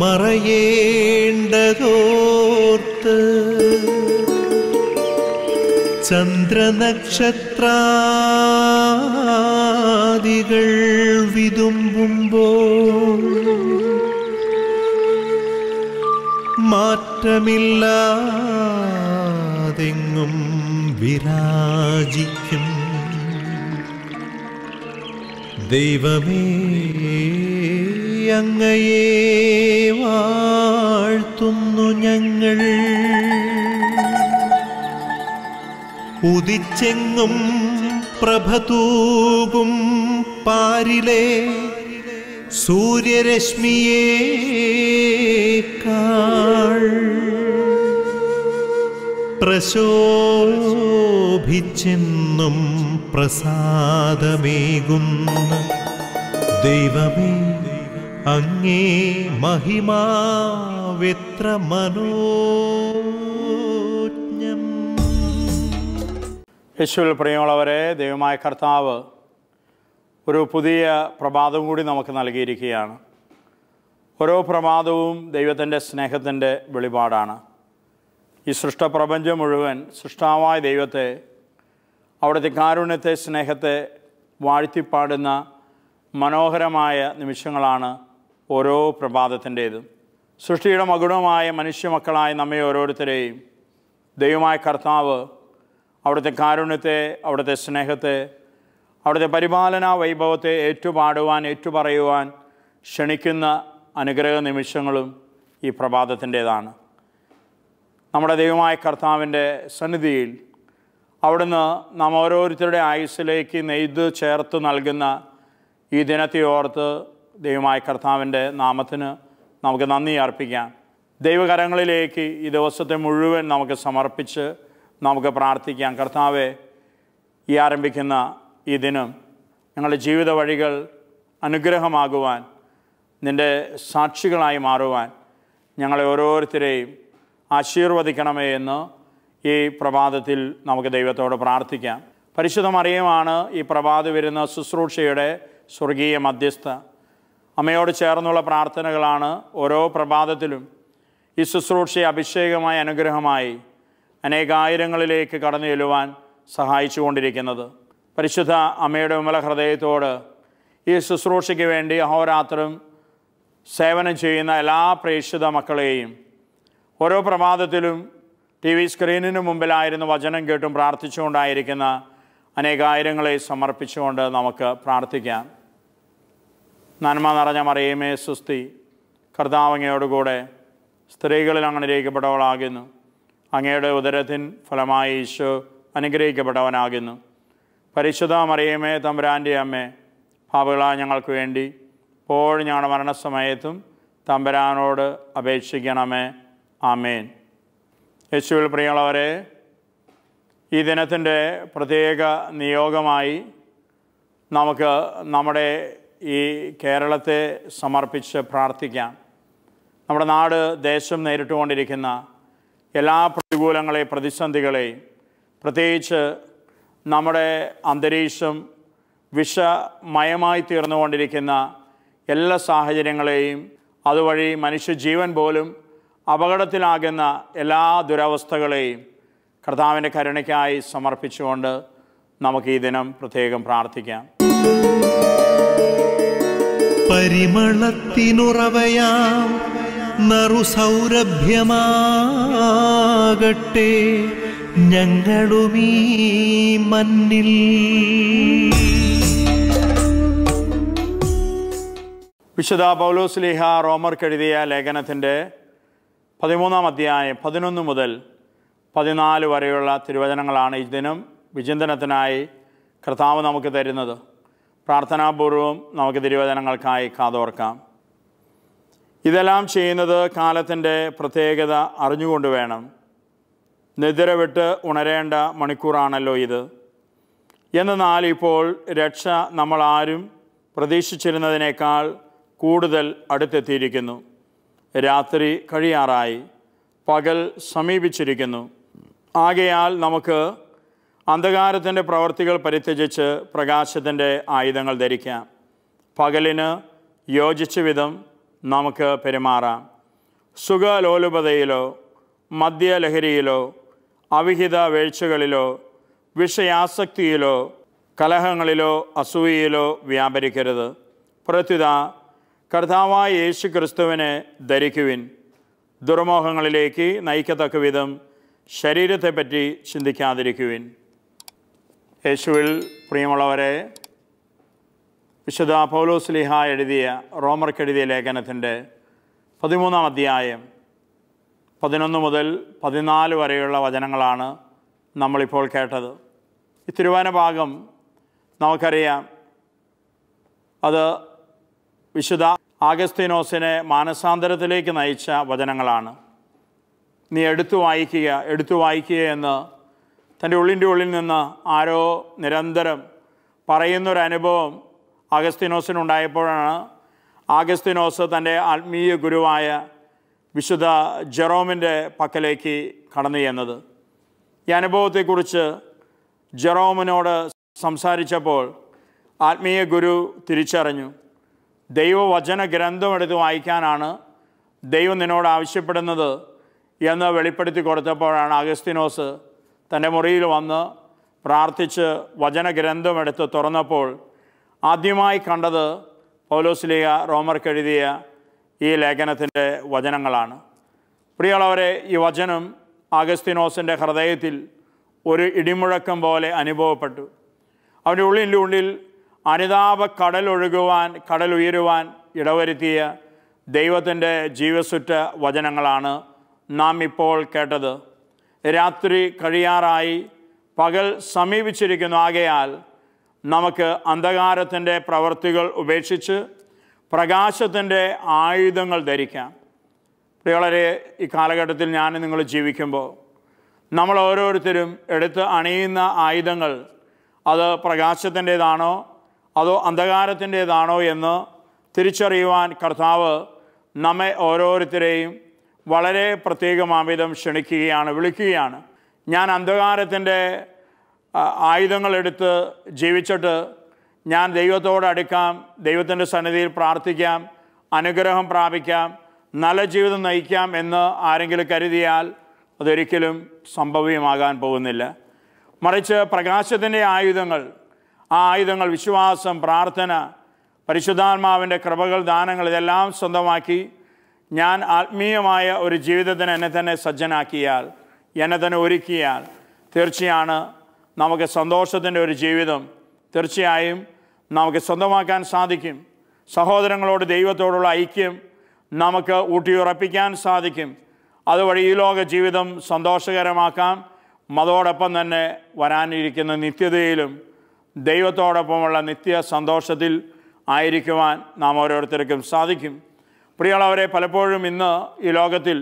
മറയേണ്ടതോർത്ത് ചന്ദ്രനക്ഷത്രാദികൾ വിതുമ്പുമ്പോൾ മാറ്റമില്ലാതെങ്ങും വിരാജിക്കും ദൈവമേ അങ്ങയെ വാഴ്ത്തുന്നു ഞങ്ങൾ ഉദിച്ചെങ്ങും പ്രഭതൂകും പാരിലെ സൂര്യരശ്മിയേ കാൾ പ്രശോഭിച്ചെന്നും പ്രസാദമേകുന്ന ദൈവമേ അങ്ങേ മഹിമാവിത്ര മനോജ്ഞം യേശുവിൽ പ്രിയമുള്ളവരെ ദൈവമായ കർത്താവ് ഒരു പുതിയ പ്രഭാതം കൂടി നമുക്ക് നൽകിയിരിക്കുകയാണ് ഓരോ പ്രഭാതവും ദൈവത്തിൻ്റെ സ്നേഹത്തിൻ്റെ വെളിപാടാണ് ഈ സൃഷ്ടപ്രപഞ്ചം മുഴുവൻ സൃഷ്ടാവായ ദൈവത്തെ അവിടുത്തെ കാരുണ്യത്തെ സ്നേഹത്തെ വാഴ്ത്തിപ്പാടുന്ന മനോഹരമായ നിമിഷങ്ങളാണ് ഓരോ പ്രഭാതത്തിൻ്റേതും സൃഷ്ടിയുടെ മകുടവുമായ മനുഷ്യമക്കളായ നമ്മെ ഓരോരുത്തരെയും ദൈവമായ കർത്താവ് അവിടുത്തെ കാരുണ്യത്തെ അവിടുത്തെ സ്നേഹത്തെ അവിടുത്തെ പരിപാലന വൈഭവത്തെ ഏറ്റുപാടുവാൻ ഏറ്റുപറയുവാൻ ക്ഷണിക്കുന്ന അനുഗ്രഹ നിമിഷങ്ങളും ഈ പ്രഭാതത്തിൻ്റേതാണ് നമ്മുടെ ദൈവമായ കർത്താവിൻ്റെ സന്നിധിയിൽ അവിടുന്ന് നാം ഓരോരുത്തരുടെ ആയുസ്സിലേക്ക് നെയ്ത് ചേർത്ത് നൽകുന്ന ഈ ദിനത്തെ ഓർത്ത് ദൈവമായ കർത്താവിൻ്റെ നാമത്തിന് നമുക്ക് നന്ദി അർപ്പിക്കാം ദൈവകരങ്ങളിലേക്ക് ഈ ദിവസത്തെ മുഴുവൻ നമുക്ക് സമർപ്പിച്ച് നമുക്ക് പ്രാർത്ഥിക്കാം കർത്താവെ ഈ ആരംഭിക്കുന്ന ഈ ദിനം ഞങ്ങളുടെ ജീവിത വഴികൾ അനുഗ്രഹമാകുവാൻ നിൻ്റെ സാക്ഷികളായി മാറുവാൻ ഞങ്ങളെ ഓരോരുത്തരെയും ആശീർവദിക്കണമേ എന്ന് ഈ പ്രഭാതത്തിൽ നമുക്ക് ദൈവത്തോട് പ്രാർത്ഥിക്കാം പരിശുദ്ധമറിയുമാണ് ഈ പ്രഭാതം വരുന്ന ശുശ്രൂഷയുടെ സ്വർഗീയ മധ്യസ്ഥ അമ്മയോട് ചേർന്നുള്ള പ്രാർത്ഥനകളാണ് ഓരോ പ്രഭാതത്തിലും ഈ ശുശ്രൂഷയെ അഭിഷേകമായ അനുഗ്രഹമായി അനേകായിരങ്ങളിലേക്ക് കടന്നു ചെല്ലുവാൻ കൊണ്ടിരിക്കുന്നത് പരിശുദ്ധ അമ്മയുടെ വിമല ഹൃദയത്തോട് ഈ ശുശ്രൂഷയ്ക്ക് വേണ്ടി അഹോരാത്രം സേവനം ചെയ്യുന്ന എല്ലാ പ്രേക്ഷിത മക്കളെയും ഓരോ പ്രഭാതത്തിലും ടി വി സ്ക്രീനിന് മുമ്പിലായിരുന്നു വചനം കേട്ടും പ്രാർത്ഥിച്ചുകൊണ്ടായിരിക്കുന്ന അനേകായിരങ്ങളെ സമർപ്പിച്ചുകൊണ്ട് നമുക്ക് പ്രാർത്ഥിക്കാം നന്മ നിറഞ്ഞ മറിയമേ സുസ്തി കർത്താവങ്ങയോടുകൂടെ സ്ത്രീകളിൽ അങ്ങനെ രേഖപ്പെട്ടവളാകുന്നു അങ്ങയുടെ ഉദരത്തിൻ ഫലമായി ഈശോ അനുഗ്രഹിക്കപ്പെട്ടവനാകുന്നു പരിശുദ്ധ മറിയമേ തമ്പുരാൻ്റെ അമ്മ പാപികളായ ഞങ്ങൾക്ക് വേണ്ടി ഇപ്പോൾ ഞങ്ങളുടെ മരണസമയത്തും തമ്പരാനോട് അപേക്ഷിക്കണമേ ആമേൻ യേശുവിൽ പ്രിയമുള്ളവരെ ഈ ദിനത്തിൻ്റെ പ്രത്യേക നിയോഗമായി നമുക്ക് നമ്മുടെ ഈ കേരളത്തെ സമർപ്പിച്ച് പ്രാർത്ഥിക്കാം നമ്മുടെ നാട് ദേശം നേരിട്ടുകൊണ്ടിരിക്കുന്ന എല്ലാ പ്രതികൂലങ്ങളെയും പ്രതിസന്ധികളെയും പ്രത്യേകിച്ച് നമ്മുടെ അന്തരീക്ഷം വിഷമയമായി തീർന്നുകൊണ്ടിരിക്കുന്ന എല്ലാ സാഹചര്യങ്ങളെയും അതുവഴി മനുഷ്യജീവൻ പോലും അപകടത്തിലാകുന്ന എല്ലാ ദുരവസ്ഥകളെയും കർത്താവിൻ്റെ കരുണയ്ക്കായി സമർപ്പിച്ചുകൊണ്ട് നമുക്ക് ഈ ദിനം പ്രത്യേകം പ്രാർത്ഥിക്കാം പരിമളത്തിനുറവയാം സൗരഭ്യമാകട്ടെ ഞങ്ങളുമീ മണ്ണിൽ വിശുദ്ധ പൗലോസ്ലിഹ റോമർക്കെഴുതിയ ലേഖനത്തിൻ്റെ പതിമൂന്നാം അധ്യായം പതിനൊന്ന് മുതൽ പതിനാല് വരെയുള്ള തിരുവചനങ്ങളാണ് ഈ ദിനം വിചിന്തനത്തിനായി കർത്താവ് നമുക്ക് തരുന്നത് പ്രാർത്ഥനാപൂർവം നമുക്ക് തിരുവചനങ്ങൾക്കായി കാതോർക്കാം ഇതെല്ലാം ചെയ്യുന്നത് കാലത്തിൻ്റെ പ്രത്യേകത അറിഞ്ഞുകൊണ്ട് വേണം നിദ്ര വിട്ട് ഉണരേണ്ട മണിക്കൂറാണല്ലോ ഇത് എന്നാൽ ഇപ്പോൾ രക്ഷ നമ്മൾ ആരും പ്രതീക്ഷിച്ചിരുന്നതിനേക്കാൾ കൂടുതൽ അടുത്തെത്തിയിരിക്കുന്നു രാത്രി കഴിയാറായി പകൽ സമീപിച്ചിരിക്കുന്നു ആകയാൽ നമുക്ക് അന്ധകാരത്തിൻ്റെ പ്രവൃത്തികൾ പരിത്യജിച്ച് പ്രകാശത്തിൻ്റെ ആയുധങ്ങൾ ധരിക്കാം പകലിന് യോജിച്ച വിധം നമുക്ക് പെരുമാറാം സുഖലോലുപതയിലോ മദ്യലഹരിയിലോ അവിഹിത വീഴ്ചകളിലോ വിഷയാസക്തിയിലോ കലഹങ്ങളിലോ അസൂയയിലോ വ്യാപരിക്കരുത് പ്രത്യുത കർത്താവായ യേശു ക്രിസ്തുവിനെ ധരിക്കുവിൻ ദുർമോഹങ്ങളിലേക്ക് നയിക്കത്തക്ക വിധം ശരീരത്തെപ്പറ്റി ചിന്തിക്കാതിരിക്കുവിൻ യേശുവിൽ പ്രിയമുള്ളവരെ വിശുദ്ധ പൗലോസ്ലിഹ എഴുതിയ റോമർക്കെഴുതിയ ലേഖനത്തിൻ്റെ പതിമൂന്നാം അധ്യായം പതിനൊന്ന് മുതൽ പതിനാല് വരെയുള്ള വചനങ്ങളാണ് നമ്മളിപ്പോൾ കേട്ടത് ഈ തിരുവാന ഭാഗം നമുക്കറിയാം അത് വിശുദ്ധ ആഗസ്തീനോസിനെ മാനസാന്തരത്തിലേക്ക് നയിച്ച വചനങ്ങളാണ് നീ എടുത്തു വായിക്കുക എടുത്തു വായിക്കുക എന്ന് തൻ്റെ ഉള്ളിൻ്റെ ഉള്ളിൽ നിന്ന് ആരോ നിരന്തരം പറയുന്നൊരനുഭവം അഗസ്തിനോസിനുണ്ടായപ്പോഴാണ് ആഗസ്തിനോസ് തൻ്റെ ആത്മീയ ഗുരുവായ വിശുദ്ധ ജെറോമിൻ്റെ പക്കലേക്ക് കടന്നു ചെന്നത് ഈ അനുഭവത്തെക്കുറിച്ച് ജെറോമിനോട് സംസാരിച്ചപ്പോൾ ആത്മീയ ഗുരു തിരിച്ചറിഞ്ഞു ദൈവവചന ഗ്രന്ഥം എടുത്ത് വായിക്കാനാണ് ദൈവം നിന്നോട് ആവശ്യപ്പെടുന്നത് എന്ന് വെളിപ്പെടുത്തി കൊടുത്തപ്പോഴാണ് അഗസ്തിനോസ് തൻ്റെ മുറിയിൽ വന്ന് പ്രാർത്ഥിച്ച് വചനഗ്രന്ഥമെടുത്ത് തുറന്നപ്പോൾ ആദ്യമായി കണ്ടത് പൗലോസ്ലിയ റോമർക്കെഴുതിയ ഈ ലേഖനത്തിൻ്റെ വചനങ്ങളാണ് പ്രിയമുള്ളവരെ ഈ വചനം ആഗസ്തിനോസിൻ്റെ ഹൃദയത്തിൽ ഒരു ഇടിമുഴക്കം പോലെ അനുഭവപ്പെട്ടു അവൻ്റെ ഉള്ളിൻ്റെ ഉള്ളിൽ അനിതാപ കടലൊഴുകുവാൻ കടലുയരുവാൻ ഇടവരുത്തിയ ദൈവത്തിൻ്റെ ജീവസുറ്റ വചനങ്ങളാണ് നാം ഇപ്പോൾ കേട്ടത് രാത്രി കഴിയാറായി പകൽ സമീപിച്ചിരിക്കുന്നു ആകയാൽ നമുക്ക് അന്ധകാരത്തിൻ്റെ പ്രവൃത്തികൾ ഉപേക്ഷിച്ച് പ്രകാശത്തിൻ്റെ ആയുധങ്ങൾ ധരിക്കാം പ്രിയളരെ ഈ കാലഘട്ടത്തിൽ ഞാൻ നിങ്ങൾ ജീവിക്കുമ്പോൾ നമ്മൾ ഓരോരുത്തരും എടുത്ത് അണിയുന്ന ആയുധങ്ങൾ അത് പ്രകാശത്തിൻ്റേതാണോ അതോ അന്ധകാരത്തിൻ്റേതാണോ എന്ന് തിരിച്ചറിയുവാൻ കർത്താവ് നമ്മെ ഓരോരുത്തരെയും വളരെ പ്രത്യേകമാവിധം ക്ഷണിക്കുകയാണ് വിളിക്കുകയാണ് ഞാൻ അന്ധകാരത്തിൻ്റെ ആയുധങ്ങളെടുത്ത് ജീവിച്ചിട്ട് ഞാൻ ദൈവത്തോട് അടുക്കാം ദൈവത്തിൻ്റെ സന്നിധിയിൽ പ്രാർത്ഥിക്കാം അനുഗ്രഹം പ്രാപിക്കാം നല്ല ജീവിതം നയിക്കാം എന്ന് ആരെങ്കിലും കരുതിയാൽ അതൊരിക്കലും സംഭവ്യമാകാൻ പോകുന്നില്ല മറിച്ച് പ്രകാശത്തിൻ്റെ ആയുധങ്ങൾ ആ ആയുധങ്ങൾ വിശ്വാസം പ്രാർത്ഥന പരിശുദ്ധാത്മാവിൻ്റെ കൃപകൾ ദാനങ്ങൾ ഇതെല്ലാം സ്വന്തമാക്കി ഞാൻ ആത്മീയമായ ഒരു ജീവിതത്തിന് എന്നെ തന്നെ സജ്ജനാക്കിയാൽ എന്നെ തന്നെ ഒരുക്കിയാൽ തീർച്ചയാണ് നമുക്ക് സന്തോഷത്തിൻ്റെ ഒരു ജീവിതം തീർച്ചയായും നമുക്ക് സ്വന്തമാക്കാൻ സാധിക്കും സഹോദരങ്ങളോട് ദൈവത്തോടുള്ള ഐക്യം നമുക്ക് ഊട്ടിയുറപ്പിക്കാൻ സാധിക്കും അതുവഴി ഈ ലോക ജീവിതം സന്തോഷകരമാക്കാം മതോടൊപ്പം തന്നെ വരാനിരിക്കുന്ന നിത്യതയിലും ദൈവത്തോടൊപ്പമുള്ള നിത്യ സന്തോഷത്തിൽ ആയിരിക്കുവാൻ നാം ഓരോരുത്തർക്കും സാധിക്കും പ്രിയമുള്ളവരെ പലപ്പോഴും ഇന്ന് ഈ ലോകത്തിൽ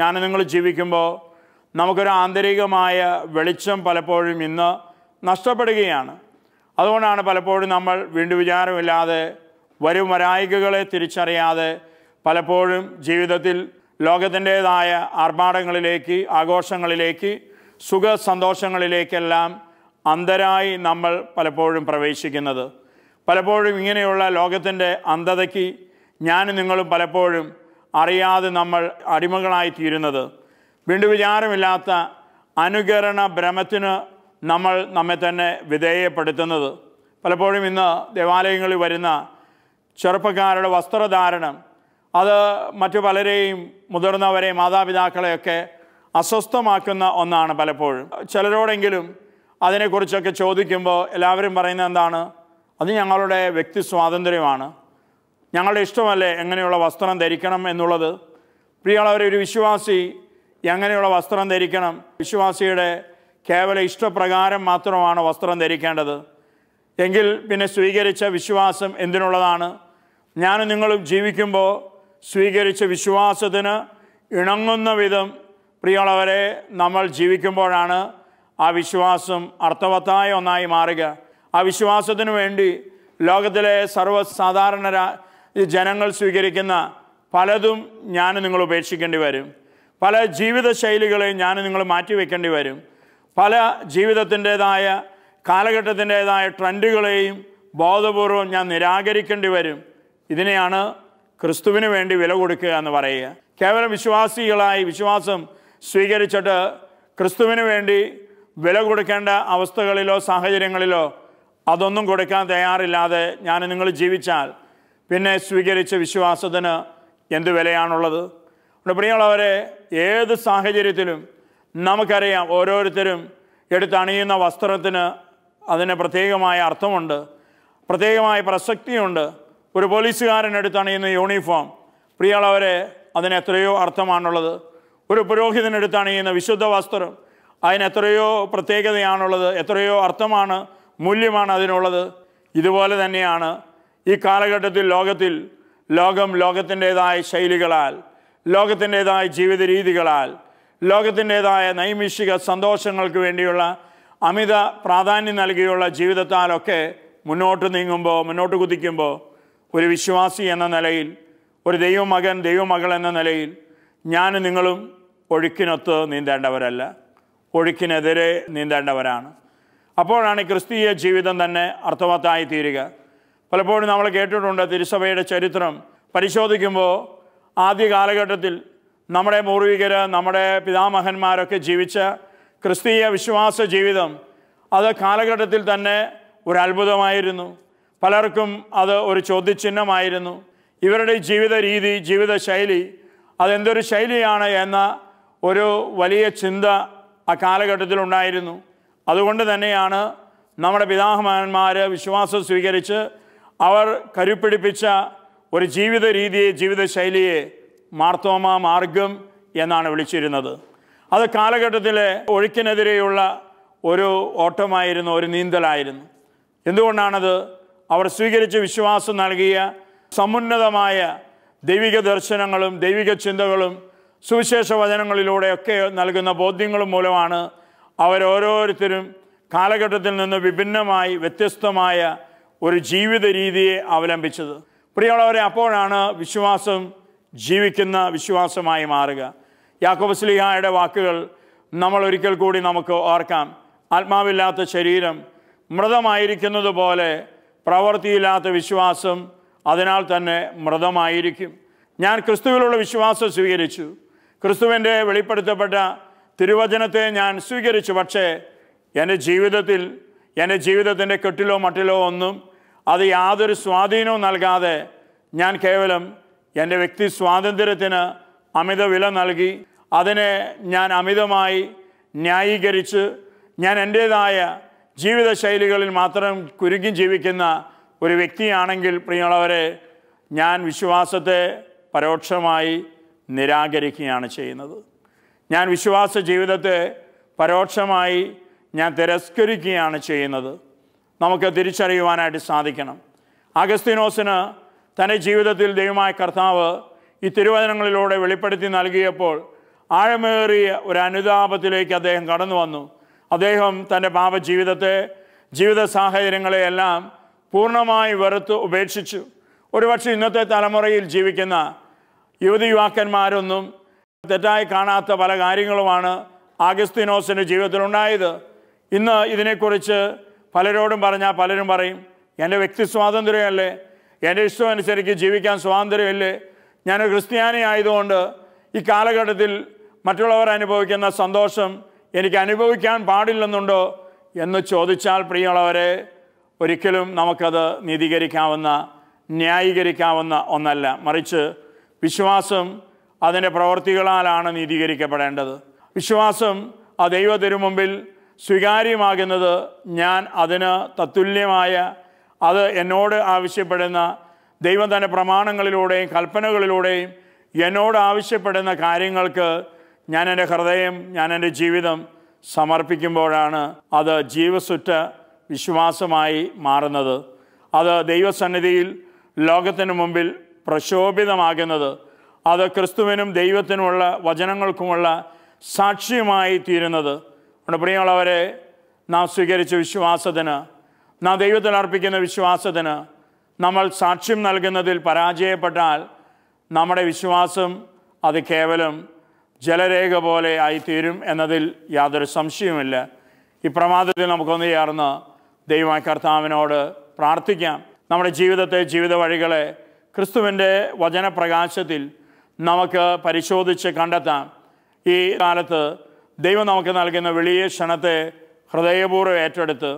ഞാൻ നിങ്ങൾ ജീവിക്കുമ്പോൾ നമുക്കൊരു ആന്തരികമായ വെളിച്ചം പലപ്പോഴും ഇന്ന് നഷ്ടപ്പെടുകയാണ് അതുകൊണ്ടാണ് പലപ്പോഴും നമ്മൾ വീണ്ടും വിചാരമില്ലാതെ വരും വരായികകളെ തിരിച്ചറിയാതെ പലപ്പോഴും ജീവിതത്തിൽ ലോകത്തിൻ്റേതായ ആർഭാടങ്ങളിലേക്ക് ആഘോഷങ്ങളിലേക്ക് സുഖ സന്തോഷങ്ങളിലേക്കെല്ലാം അന്ധരായി നമ്മൾ പലപ്പോഴും പ്രവേശിക്കുന്നത് പലപ്പോഴും ഇങ്ങനെയുള്ള ലോകത്തിൻ്റെ അന്ധതയ്ക്ക് ഞാനും നിങ്ങളും പലപ്പോഴും അറിയാതെ നമ്മൾ അടിമകളായി തീരുന്നത് വീണ്ടും വിചാരമില്ലാത്ത അനുകരണ ഭ്രമത്തിന് നമ്മൾ നമ്മെ തന്നെ വിധേയപ്പെടുത്തുന്നത് പലപ്പോഴും ഇന്ന് ദേവാലയങ്ങളിൽ വരുന്ന ചെറുപ്പക്കാരുടെ വസ്ത്രധാരണം അത് മറ്റു പലരെയും മുതിർന്നവരെ മാതാപിതാക്കളെയൊക്കെ അസ്വസ്ഥമാക്കുന്ന ഒന്നാണ് പലപ്പോഴും ചിലരോടെങ്കിലും അതിനെക്കുറിച്ചൊക്കെ ചോദിക്കുമ്പോൾ എല്ലാവരും പറയുന്നത് എന്താണ് അത് ഞങ്ങളുടെ വ്യക്തി സ്വാതന്ത്ര്യമാണ് ഞങ്ങളുടെ ഇഷ്ടമല്ലേ എങ്ങനെയുള്ള വസ്ത്രം ധരിക്കണം എന്നുള്ളത് പ്രിയമുള്ളവരെ ഒരു വിശ്വാസി എങ്ങനെയുള്ള വസ്ത്രം ധരിക്കണം വിശ്വാസിയുടെ കേവല ഇഷ്ടപ്രകാരം മാത്രമാണ് വസ്ത്രം ധരിക്കേണ്ടത് എങ്കിൽ പിന്നെ സ്വീകരിച്ച വിശ്വാസം എന്തിനുള്ളതാണ് ഞാനും നിങ്ങളും ജീവിക്കുമ്പോൾ സ്വീകരിച്ച വിശ്വാസത്തിന് ഇണങ്ങുന്ന വിധം പ്രിയമുള്ളവരെ നമ്മൾ ജീവിക്കുമ്പോഴാണ് ആ വിശ്വാസം അർത്ഥവത്തായ ഒന്നായി മാറുക ആ വിശ്വാസത്തിനു വേണ്ടി ലോകത്തിലെ സർവ്വസാധാരണ ഈ ജനങ്ങൾ സ്വീകരിക്കുന്ന പലതും ഞാൻ നിങ്ങൾ ഉപേക്ഷിക്കേണ്ടി വരും പല ജീവിതശൈലികളെ ഞാൻ നിങ്ങൾ മാറ്റിവെക്കേണ്ടി വരും പല ജീവിതത്തിൻ്റേതായ കാലഘട്ടത്തിൻ്റേതായ ട്രെൻഡുകളെയും ബോധപൂർവം ഞാൻ നിരാകരിക്കേണ്ടി വരും ഇതിനെയാണ് ക്രിസ്തുവിന് വേണ്ടി വില കൊടുക്കുക എന്ന് പറയുക കേവലം വിശ്വാസികളായി വിശ്വാസം സ്വീകരിച്ചിട്ട് ക്രിസ്തുവിന് വേണ്ടി വില കൊടുക്കേണ്ട അവസ്ഥകളിലോ സാഹചര്യങ്ങളിലോ അതൊന്നും കൊടുക്കാൻ തയ്യാറില്ലാതെ ഞാൻ നിങ്ങൾ ജീവിച്ചാൽ പിന്നെ സ്വീകരിച്ച വിശ്വാസത്തിന് എന്ത് വിലയാണുള്ളത് പ്രിയമുള്ളവരെ ഏത് സാഹചര്യത്തിലും നമുക്കറിയാം ഓരോരുത്തരും എടുത്തണിയുന്ന വസ്ത്രത്തിന് അതിന് പ്രത്യേകമായ അർത്ഥമുണ്ട് പ്രത്യേകമായ പ്രസക്തിയുണ്ട് ഒരു പോലീസുകാരൻ എടുത്തണിയുന്ന യൂണിഫോം പ്രിയമുള്ളവരെ അതിന് എത്രയോ അർത്ഥമാണുള്ളത് ഒരു പുരോഹിതനെടുത്തണിയുന്ന വിശുദ്ധ വസ്ത്രം അതിന് എത്രയോ പ്രത്യേകതയാണുള്ളത് എത്രയോ അർത്ഥമാണ് മൂല്യമാണ് അതിനുള്ളത് ഇതുപോലെ തന്നെയാണ് ഈ കാലഘട്ടത്തിൽ ലോകത്തിൽ ലോകം ലോകത്തിൻ്റെതായ ശൈലികളാൽ ലോകത്തിൻ്റെതായ ജീവിത രീതികളാൽ ലോകത്തിൻ്റെതായ നൈമിഷിക സന്തോഷങ്ങൾക്ക് വേണ്ടിയുള്ള അമിത പ്രാധാന്യം നൽകിയുള്ള ജീവിതത്താലൊക്കെ മുന്നോട്ട് നീങ്ങുമ്പോൾ മുന്നോട്ട് കുതിക്കുമ്പോൾ ഒരു വിശ്വാസി എന്ന നിലയിൽ ഒരു ദൈവമകൻ ദൈവമകൾ എന്ന നിലയിൽ ഞാൻ നിങ്ങളും ഒഴുക്കിനൊത്ത് നീന്തേണ്ടവരല്ല ഒഴുക്കിനെതിരെ നീന്തേണ്ടവരാണ് അപ്പോഴാണ് ക്രിസ്തീയ ജീവിതം തന്നെ അർത്ഥവത്തായി തീരുക പലപ്പോഴും നമ്മൾ കേട്ടിട്ടുണ്ട് തിരുസഭയുടെ ചരിത്രം പരിശോധിക്കുമ്പോൾ ആദ്യ കാലഘട്ടത്തിൽ നമ്മുടെ പൂർവികർ നമ്മുടെ പിതാമഹന്മാരൊക്കെ ജീവിച്ച ക്രിസ്തീയ വിശ്വാസ ജീവിതം അത് കാലഘട്ടത്തിൽ തന്നെ ഒരു അത്ഭുതമായിരുന്നു പലർക്കും അത് ഒരു ചോദ്യചിഹ്നമായിരുന്നു ഇവരുടെ ജീവിത രീതി ജീവിത ശൈലി അതെന്തൊരു ശൈലിയാണ് എന്ന ഒരു വലിയ ചിന്ത ആ ഉണ്ടായിരുന്നു അതുകൊണ്ട് തന്നെയാണ് നമ്മുടെ പിതാമഹന്മാർ വിശ്വാസം സ്വീകരിച്ച് അവർ കരുപ്പിടിപ്പിച്ച ഒരു ജീവിത രീതിയെ ജീവിതശൈലിയെ മാർത്തോമ മാർഗം എന്നാണ് വിളിച്ചിരുന്നത് അത് കാലഘട്ടത്തിലെ ഒഴുക്കിനെതിരെയുള്ള ഒരു ഓട്ടമായിരുന്നു ഒരു നീന്തലായിരുന്നു എന്തുകൊണ്ടാണത് അവർ സ്വീകരിച്ച് വിശ്വാസം നൽകിയ സമുന്നതമായ ദൈവിക ദർശനങ്ങളും ദൈവിക ചിന്തകളും സുവിശേഷ വചനങ്ങളിലൂടെയൊക്കെ നൽകുന്ന ബോധ്യങ്ങളും മൂലമാണ് അവരോരോരുത്തരും കാലഘട്ടത്തിൽ നിന്ന് വിഭിന്നമായി വ്യത്യസ്തമായ ഒരു ജീവിത രീതിയെ അവലംബിച്ചത് പ്രിയമുള്ളവരെ അപ്പോഴാണ് വിശ്വാസം ജീവിക്കുന്ന വിശ്വാസമായി മാറുക യാക്കോബസ്ലിഹായുടെ വാക്കുകൾ നമ്മൾ ഒരിക്കൽ കൂടി നമുക്ക് ഓർക്കാം ആത്മാവില്ലാത്ത ശരീരം മൃതമായിരിക്കുന്നത് പോലെ പ്രവൃത്തിയില്ലാത്ത വിശ്വാസം അതിനാൽ തന്നെ മൃതമായിരിക്കും ഞാൻ ക്രിസ്തുവിലുള്ള വിശ്വാസം സ്വീകരിച്ചു ക്രിസ്തുവിൻ്റെ വെളിപ്പെടുത്തപ്പെട്ട തിരുവചനത്തെ ഞാൻ സ്വീകരിച്ചു പക്ഷേ എൻ്റെ ജീവിതത്തിൽ എൻ്റെ ജീവിതത്തിൻ്റെ കെട്ടിലോ മട്ടിലോ ഒന്നും അത് യാതൊരു സ്വാധീനവും നൽകാതെ ഞാൻ കേവലം എൻ്റെ വ്യക്തി സ്വാതന്ത്ര്യത്തിന് അമിത വില നൽകി അതിനെ ഞാൻ അമിതമായി ന്യായീകരിച്ച് ഞാൻ എൻ്റേതായ ജീവിതശൈലികളിൽ മാത്രം കുരുങ്ങി ജീവിക്കുന്ന ഒരു വ്യക്തിയാണെങ്കിൽ പ്രിയമുള്ളവരെ ഞാൻ വിശ്വാസത്തെ പരോക്ഷമായി നിരാകരിക്കുകയാണ് ചെയ്യുന്നത് ഞാൻ വിശ്വാസ ജീവിതത്തെ പരോക്ഷമായി ഞാൻ തിരസ്കരിക്കുകയാണ് ചെയ്യുന്നത് നമുക്ക് തിരിച്ചറിയുവാനായിട്ട് സാധിക്കണം അഗസ്തിനോസിന് തൻ്റെ ജീവിതത്തിൽ ദൈവമായ കർത്താവ് ഈ തിരുവചനങ്ങളിലൂടെ വെളിപ്പെടുത്തി നൽകിയപ്പോൾ ആഴമേറിയ ഒരു അനുതാപത്തിലേക്ക് അദ്ദേഹം കടന്നു വന്നു അദ്ദേഹം തൻ്റെ പാപജീവിതത്തെ ജീവിത സാഹചര്യങ്ങളെയെല്ലാം പൂർണ്ണമായി വെറുത്ത് ഉപേക്ഷിച്ചു ഒരുപക്ഷെ ഇന്നത്തെ തലമുറയിൽ ജീവിക്കുന്ന യുവതി യുവാക്കന്മാരൊന്നും തെറ്റായി കാണാത്ത പല കാര്യങ്ങളുമാണ് ആഗസ്തിനോസിൻ്റെ ജീവിതത്തിലുണ്ടായത് ഇന്ന് ഇതിനെക്കുറിച്ച് പലരോടും പറഞ്ഞാൽ പലരും പറയും എൻ്റെ വ്യക്തി സ്വാതന്ത്ര്യമല്ലേ എൻ്റെ ഇഷ്ടം അനുസരിച്ച് ജീവിക്കാൻ സ്വാതന്ത്ര്യമല്ലേ ഞാനൊരു ക്രിസ്ത്യാനി ആയതുകൊണ്ട് ഈ കാലഘട്ടത്തിൽ മറ്റുള്ളവർ അനുഭവിക്കുന്ന സന്തോഷം എനിക്ക് അനുഭവിക്കാൻ പാടില്ലെന്നുണ്ടോ എന്ന് ചോദിച്ചാൽ പ്രിയമുള്ളവരെ ഒരിക്കലും നമുക്കത് നീതീകരിക്കാവുന്ന ന്യായീകരിക്കാവുന്ന ഒന്നല്ല മറിച്ച് വിശ്വാസം അതിൻ്റെ പ്രവൃത്തികളാലാണ് നീതീകരിക്കപ്പെടേണ്ടത് വിശ്വാസം ആ ദൈവത്തിനു മുമ്പിൽ സ്വീകാര്യമാകുന്നത് ഞാൻ അതിന് തത്തുല്യമായ അത് എന്നോട് ആവശ്യപ്പെടുന്ന ദൈവം തന്നെ പ്രമാണങ്ങളിലൂടെയും കൽപ്പനകളിലൂടെയും എന്നോട് ആവശ്യപ്പെടുന്ന കാര്യങ്ങൾക്ക് ഞാൻ എൻ്റെ ഹൃദയം ഞാൻ എൻ്റെ ജീവിതം സമർപ്പിക്കുമ്പോഴാണ് അത് ജീവസുറ്റ വിശ്വാസമായി മാറുന്നത് അത് ദൈവസന്നിധിയിൽ ലോകത്തിന് മുമ്പിൽ പ്രശോഭിതമാകുന്നത് അത് ക്രിസ്തുവിനും ദൈവത്തിനുമുള്ള വചനങ്ങൾക്കുമുള്ള സാക്ഷിയുമായി തീരുന്നത് നമ്മുടെ പ്രിയങ്ങളവരെ നാം സ്വീകരിച്ച വിശ്വാസത്തിന് നാം ദൈവത്തിൽ അർപ്പിക്കുന്ന വിശ്വാസത്തിന് നമ്മൾ സാക്ഷ്യം നൽകുന്നതിൽ പരാജയപ്പെട്ടാൽ നമ്മുടെ വിശ്വാസം അത് കേവലം ജലരേഖ പോലെ ആയിത്തീരും എന്നതിൽ യാതൊരു സംശയവുമില്ല ഈ പ്രമാദത്തിൽ നമുക്കൊന്ന് ചേർന്ന് ദൈവമായ കർത്താവിനോട് പ്രാർത്ഥിക്കാം നമ്മുടെ ജീവിതത്തെ ജീവിത വഴികളെ ക്രിസ്തുവിൻ്റെ വചനപ്രകാശത്തിൽ നമുക്ക് പരിശോധിച്ച് കണ്ടെത്താം ഈ കാലത്ത് ദൈവം നമുക്ക് നൽകുന്ന വെളിയ ക്ഷണത്തെ ഹൃദയപൂർവ്വം ഏറ്റെടുത്ത്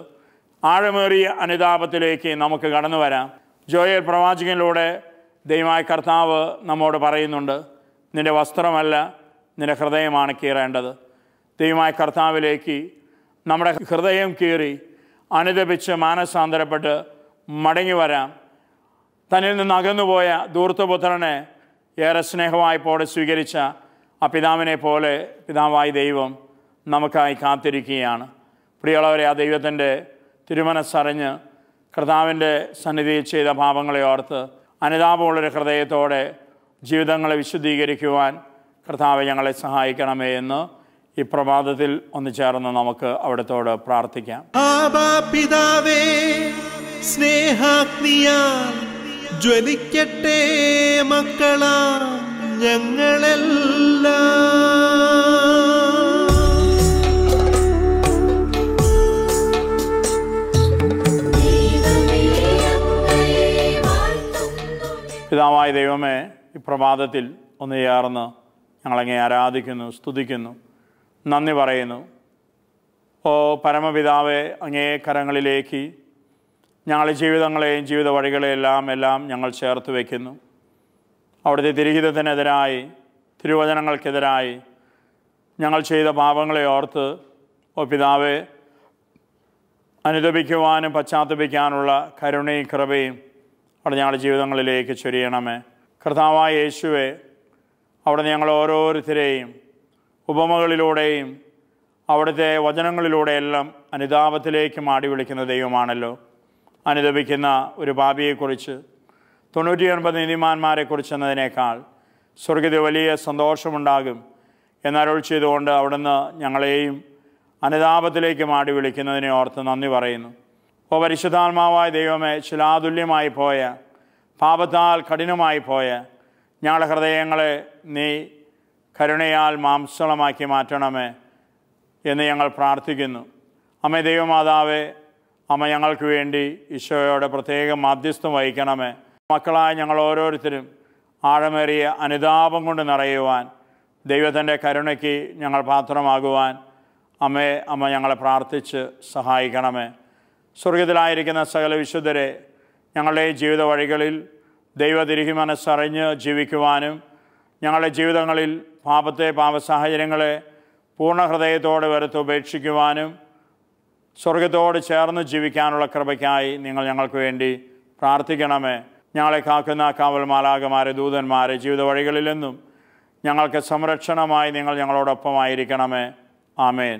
ആഴമേറിയ അനുതാപത്തിലേക്ക് നമുക്ക് കടന്നു വരാം ജോയൽ പ്രവാചകനിലൂടെ ദൈവമായ കർത്താവ് നമ്മോട് പറയുന്നുണ്ട് നിൻ്റെ വസ്ത്രമല്ല നിൻ്റെ ഹൃദയമാണ് കീറേണ്ടത് ദൈവമായ കർത്താവിലേക്ക് നമ്മുടെ ഹൃദയം കീറി അനുദപിച്ച് മാനസാന്തരപ്പെട്ട് മടങ്ങി വരാം തന്നിൽ നിന്ന് അകന്നുപോയ ദൂർത്തപുത്രനെ ഏറെ സ്നേഹമായി പോടെ സ്വീകരിച്ച ആ പിതാവിനെ പോലെ പിതാവായ ദൈവം നമുക്കായി കാത്തിരിക്കുകയാണ് പ്രിയമുള്ളവരെ ആ ദൈവത്തിൻ്റെ തിരുമനസ്സറിഞ്ഞ് കർത്താവിൻ്റെ സന്നിധിയിൽ ചെയ്ത പാപങ്ങളെ ഓർത്ത് അനുതാപമുള്ളൊരു ഹൃദയത്തോടെ ജീവിതങ്ങളെ വിശുദ്ധീകരിക്കുവാൻ കർത്താവ് ഞങ്ങളെ സഹായിക്കണമേ എന്ന് ഈ പ്രഭാതത്തിൽ ഒന്ന് ചേർന്ന് നമുക്ക് അവിടത്തോട് പ്രാർത്ഥിക്കാം പിതാവേ സ്നേഹാഗ്നിയാൽ ജ്വലിക്കട്ടെ മക്കളാ പിതാവായ ദൈവമേ ഒന്ന് ചേർന്ന് ഞങ്ങളങ്ങനെ ആരാധിക്കുന്നു സ്തുതിക്കുന്നു നന്ദി പറയുന്നു ഓ പരമപിതാവെ അങ്ങേ കരങ്ങളിലേക്ക് ഞങ്ങളുടെ ജീവിതങ്ങളെയും ജീവിത വഴികളെയെല്ലാം എല്ലാം ഞങ്ങൾ ചേർത്ത് വയ്ക്കുന്നു അവിടുത്തെ തിരുഹിതത്തിനെതിരായി തിരുവചനങ്ങൾക്കെതിരായി ഞങ്ങൾ ചെയ്ത പാപങ്ങളെ ഓർത്ത് ഓ പിതാവെ അനുദപിക്കുവാനും പശ്ചാത്തപിക്കാനുള്ള കരുണയും കൃപയും അവിടെ ഞങ്ങളുടെ ജീവിതങ്ങളിലേക്ക് ചൊരിയണമേ കർത്താവായ യേശുവെ അവിടെ ഞങ്ങൾ ഓരോരുത്തരെയും ഉപമകളിലൂടെയും അവിടുത്തെ വചനങ്ങളിലൂടെയെല്ലാം അനുതാപത്തിലേക്ക് മാടി വിളിക്കുന്ന ദൈവമാണല്ലോ അനുദപിക്കുന്ന ഒരു പാപിയെക്കുറിച്ച് തൊണ്ണൂറ്റിയൊൻപത് നീതിമാന്മാരെക്കുറിച്ച് എന്നതിനേക്കാൾ സ്വർഗീയ വലിയ സന്തോഷമുണ്ടാകും എന്നരുൾ ചെയ്തുകൊണ്ട് അവിടുന്ന് ഞങ്ങളെയും അനുതാപത്തിലേക്ക് മാടി വിളിക്കുന്നതിനെ ഓർത്ത് നന്ദി പറയുന്നു ഓ പരിശുദ്ധാത്മാവായ ദൈവമേ ശിലാതുല്യമായി പോയ പാപത്താൽ കഠിനമായി പോയ ഞങ്ങളുടെ ഹൃദയങ്ങളെ നീ കരുണയാൽ മാംസളമാക്കി മാറ്റണമേ എന്ന് ഞങ്ങൾ പ്രാർത്ഥിക്കുന്നു അമ്മ ദൈവമാതാവേ അമ്മ ഞങ്ങൾക്ക് വേണ്ടി ഈശോയോട് പ്രത്യേകം മാധ്യസ്ഥം വഹിക്കണമേ മക്കളായ ഞങ്ങൾ ഓരോരുത്തരും ആഴമേറിയ അനുതാപം കൊണ്ട് നിറയുവാൻ ദൈവത്തിൻ്റെ കരുണയ്ക്ക് ഞങ്ങൾ പാത്രമാകുവാൻ അമ്മേ അമ്മ ഞങ്ങളെ പ്രാർത്ഥിച്ച് സഹായിക്കണമേ സ്വർഗത്തിലായിരിക്കുന്ന സകല വിശുദ്ധരെ ഞങ്ങളുടെ ജീവിത വഴികളിൽ ദൈവ മനസ്സറിഞ്ഞ് ജീവിക്കുവാനും ഞങ്ങളുടെ ജീവിതങ്ങളിൽ പാപത്തെ പാപസാഹചര്യങ്ങളെ പൂർണ്ണ ഹൃദയത്തോടെ വരുത്ത് ഉപേക്ഷിക്കുവാനും സ്വർഗത്തോട് ചേർന്ന് ജീവിക്കാനുള്ള കൃപയ്ക്കായി നിങ്ങൾ ഞങ്ങൾക്ക് വേണ്ടി പ്രാർത്ഥിക്കണമേ ഞങ്ങളെ കാക്കുന്ന കാവൽ മാലാകമാരെ ദൂതന്മാരെ ജീവിത വഴികളിലെന്നും ഞങ്ങൾക്ക് സംരക്ഷണമായി നിങ്ങൾ ഞങ്ങളോടൊപ്പമായിരിക്കണമേ ആമേൻ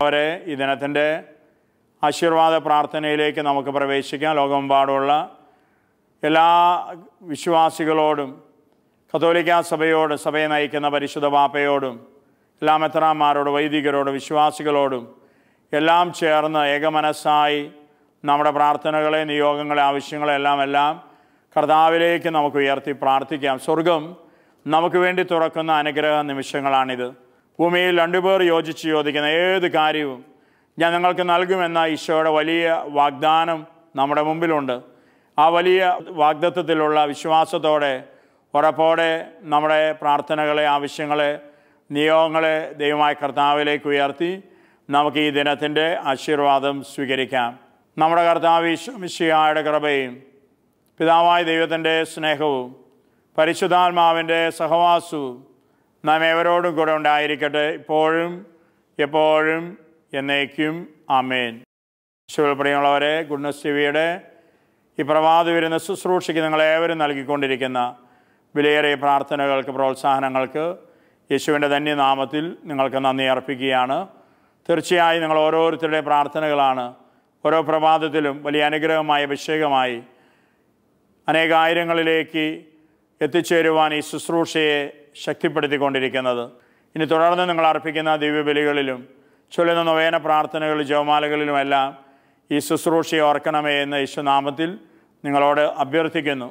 അവരെ ദിനത്തിൻ്റെ ആശീർവാദ പ്രാർത്ഥനയിലേക്ക് നമുക്ക് പ്രവേശിക്കാം ലോകമെമ്പാടുള്ള എല്ലാ വിശ്വാസികളോടും കത്തോലിക്ക സഭയോട് സഭയെ നയിക്കുന്ന പരിശുദ്ധ പാപ്പയോടും എല്ലാ മെത്രാന്മാരോട് വൈദികരോടും വിശ്വാസികളോടും എല്ലാം ചേർന്ന് ഏകമനസ്സായി നമ്മുടെ പ്രാർത്ഥനകളെ നിയോഗങ്ങളെ ആവശ്യങ്ങളെ എല്ലാം എല്ലാം കർത്താവിലേക്ക് നമുക്ക് ഉയർത്തി പ്രാർത്ഥിക്കാം സ്വർഗം നമുക്ക് വേണ്ടി തുറക്കുന്ന അനുഗ്രഹ നിമിഷങ്ങളാണിത് ഭൂമിയിൽ രണ്ടുപേർ യോജിച്ച് യോജിക്കുന്ന ഏത് കാര്യവും ഞാൻ നിങ്ങൾക്ക് നൽകുമെന്ന ഈശോയുടെ വലിയ വാഗ്ദാനം നമ്മുടെ മുമ്പിലുണ്ട് ആ വലിയ വാഗ്ദത്വത്തിലുള്ള വിശ്വാസത്തോടെ ഉറപ്പോടെ നമ്മുടെ പ്രാർത്ഥനകളെ ആവശ്യങ്ങളെ നിയോഗങ്ങളെ ദൈവമായ കർത്താവിലേക്ക് ഉയർത്തി നമുക്ക് ഈ ദിനത്തിൻ്റെ ആശീർവാദം സ്വീകരിക്കാം നമ്മുടെ കർത്താവ് ഈശ്വമിശിയായുടെ കൃപയും പിതാവായ ദൈവത്തിൻ്റെ സ്നേഹവും പരിശുദ്ധാത്മാവിൻ്റെ സഹവാസവും നാം ഏവരോടും കൂടെ ഉണ്ടായിരിക്കട്ടെ ഇപ്പോഴും എപ്പോഴും എന്നേക്കും ആമേൻ ശിവപ്രിയമുള്ളവരെ ഗുഡ്നസ് ടിവിയുടെ ഈ പ്രഭാത വരുന്ന ശുശ്രൂഷയ്ക്ക് നിങ്ങളേവരും നൽകിക്കൊണ്ടിരിക്കുന്ന വിലയേറിയ പ്രാർത്ഥനകൾക്ക് പ്രോത്സാഹനങ്ങൾക്ക് യേശുവിൻ്റെ തന്നെ നാമത്തിൽ നിങ്ങൾക്ക് നന്ദി അർപ്പിക്കുകയാണ് തീർച്ചയായും നിങ്ങൾ ഓരോരുത്തരുടെ പ്രാർത്ഥനകളാണ് ഓരോ പ്രഭാതത്തിലും വലിയ അനുഗ്രഹമായി അഭിഷേകമായി അനേകായിരങ്ങളിലേക്ക് എത്തിച്ചേരുവാൻ ഈ ശുശ്രൂഷയെ ശക്തിപ്പെടുത്തിക്കൊണ്ടിരിക്കുന്നത് ഇനി തുടർന്ന് നിങ്ങൾ അർപ്പിക്കുന്ന ദിവ്യബലികളിലും ചൊല്ലുന്ന നൊവേന പ്രാർത്ഥനകളിലും ജവമാലകളിലുമെല്ലാം ഈ ശുശ്രൂഷയെ ഓർക്കണമേ എന്ന യേശുനാമത്തിൽ നിങ്ങളോട് അഭ്യർത്ഥിക്കുന്നു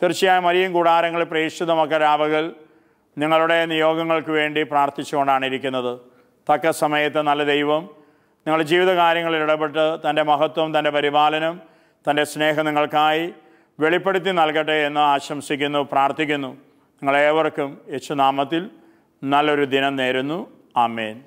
തീർച്ചയായും അരിയും കൂടാരങ്ങളിൽ പ്രേക്ഷിതമൊക്കെ രാവകൾ നിങ്ങളുടെ നിയോഗങ്ങൾക്ക് വേണ്ടി പ്രാർത്ഥിച്ചുകൊണ്ടാണ് ഇരിക്കുന്നത് തക്ക സമയത്ത് നല്ല ദൈവം നിങ്ങളുടെ ജീവിതകാര്യങ്ങളിൽ ഇടപെട്ട് തൻ്റെ മഹത്വം തൻ്റെ പരിപാലനം തൻ്റെ സ്നേഹം നിങ്ങൾക്കായി വെളിപ്പെടുത്തി നൽകട്ടെ എന്ന് ആശംസിക്കുന്നു പ്രാർത്ഥിക്കുന്നു നിങ്ങളേവർക്കും യേശുനാമത്തിൽ നല്ലൊരു ദിനം നേരുന്നു ആമേൻ